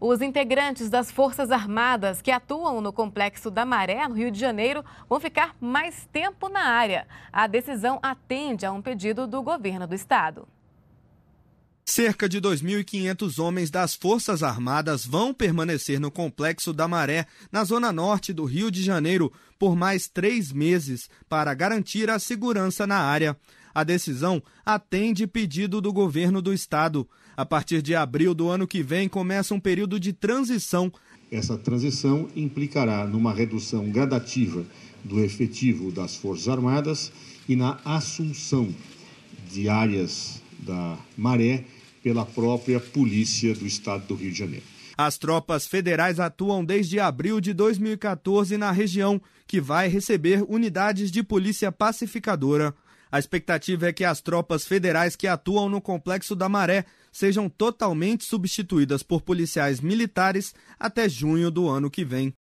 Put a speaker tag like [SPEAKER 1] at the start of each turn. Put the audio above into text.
[SPEAKER 1] Os integrantes das Forças Armadas que atuam no Complexo da Maré, no Rio de Janeiro, vão ficar mais tempo na área. A decisão atende a um pedido do governo do estado.
[SPEAKER 2] Cerca de 2.500 homens das Forças Armadas vão permanecer no Complexo da Maré, na zona norte do Rio de Janeiro, por mais três meses, para garantir a segurança na área. A decisão atende pedido do governo do estado. A partir de abril do ano que vem começa um período de transição.
[SPEAKER 3] Essa transição implicará numa redução gradativa do efetivo das Forças Armadas e na assunção de áreas da Maré pela própria Polícia do Estado do Rio de Janeiro.
[SPEAKER 2] As tropas federais atuam desde abril de 2014 na região, que vai receber unidades de polícia pacificadora. A expectativa é que as tropas federais que atuam no Complexo da Maré sejam totalmente substituídas por policiais militares até junho do ano que vem.